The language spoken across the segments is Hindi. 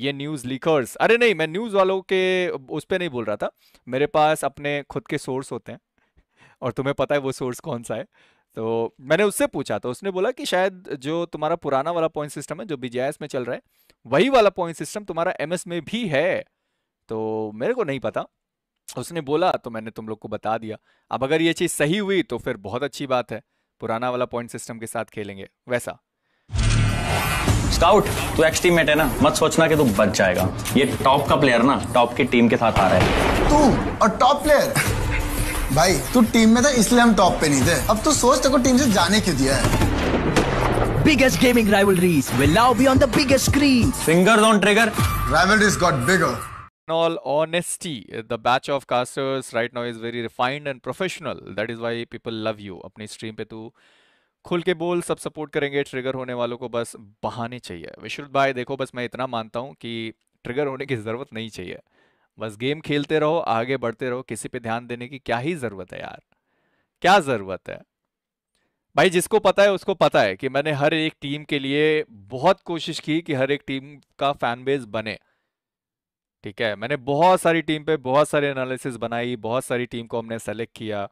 ये न्यूज़ लीकर्स अरे नहीं मैं न्यूज़ वालों के उस पर नहीं बोल रहा था मेरे पास अपने खुद के सोर्स होते हैं और तुम्हें पता है वो सोर्स कौन सा है तो मैंने उससे पूछा तो उसने बोला कि शायद जो तुम्हारा पुराना वाला पॉइंट सिस्टम है जो बी में चल रहा है वही वाला पॉइंट सिस्टम तुम्हारा एम में भी है तो मेरे को नहीं पता उसने बोला तो मैंने तुम लोग को बता दिया अब अगर ये चीज़ सही हुई तो फिर बहुत अच्छी बात है पुराना वाला पॉइंट सिस्टम के साथ खेलेंगे वैसा स्काउट तू एक्स टीम मेट है ना मत सोचना कि तू बच जाएगा ये टॉप का प्लेयर ना टॉप की टीम के साथ आ रहा है तू और टॉप प्लेयर भाई तू टीम में था इसलिए हम टॉप पे नहीं थे अब तू सोच तेको टीम से जाने क्यों दिया है biggest gaming rivalries will now be on the biggest screen fingers on trigger rivalries got bigger in all honesty the batch of casters right now is very refined and professional that is why people love you अपनी stream पे तू खुल के बोल सब सपोर्ट करेंगे ट्रिगर होने वालों को बस बहाने चाहिए विश्रुत भाई देखो बस मैं इतना मानता हूँ कि ट्रिगर होने की ज़रूरत नहीं चाहिए बस गेम खेलते रहो आगे बढ़ते रहो किसी पे ध्यान देने की क्या ही ज़रूरत है यार क्या ज़रूरत है भाई जिसको पता है उसको पता है कि मैंने हर एक टीम के लिए बहुत कोशिश की कि हर एक टीम का फैन बेस बने ठीक है मैंने बहुत सारी टीम पे बहुत सारे एनालिसिस बनाई बहुत सारी टीम को हमने सेलेक्ट किया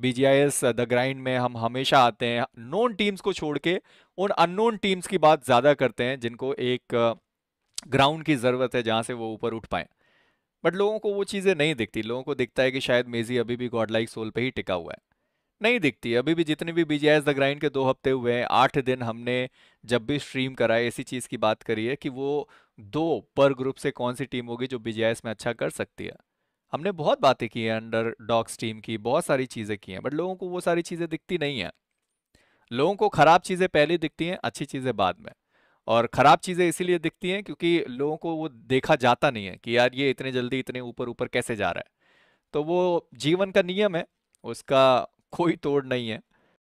बीजीआईएस द ग्राइंड में हम हमेशा आते हैं नोन टीम्स को छोड़ के उन अननोन टीम्स की बात ज़्यादा करते हैं जिनको एक ग्राउंड uh, की ज़रूरत है जहां से वो ऊपर उठ पाए बट लोगों को वो चीज़ें नहीं दिखती लोगों को दिखता है कि शायद मेजी अभी भी गॉड लाइक सोल पे ही टिका हुआ है नहीं दिखती अभी भी जितने भी बीजी द ग्राइंड के दो हफ्ते हुए हैं आठ दिन हमने जब भी स्ट्रीम करा है इसी चीज़ की बात करी है कि वो दो पर ग्रुप से कौन सी टीम होगी जो बीजी में अच्छा कर सकती है हमने बहुत बातें की हैं अंडर डॉग्स टीम की बहुत सारी चीज़ें की हैं बट लोगों को वो सारी चीज़ें दिखती नहीं हैं लोगों को ख़राब चीज़ें पहले दिखती हैं अच्छी चीज़ें बाद में और ख़राब चीज़ें इसीलिए दिखती हैं क्योंकि लोगों को वो देखा जाता नहीं है कि यार ये इतने जल्दी इतने ऊपर ऊपर कैसे जा रहा है तो वो जीवन का नियम है उसका कोई तोड़ नहीं है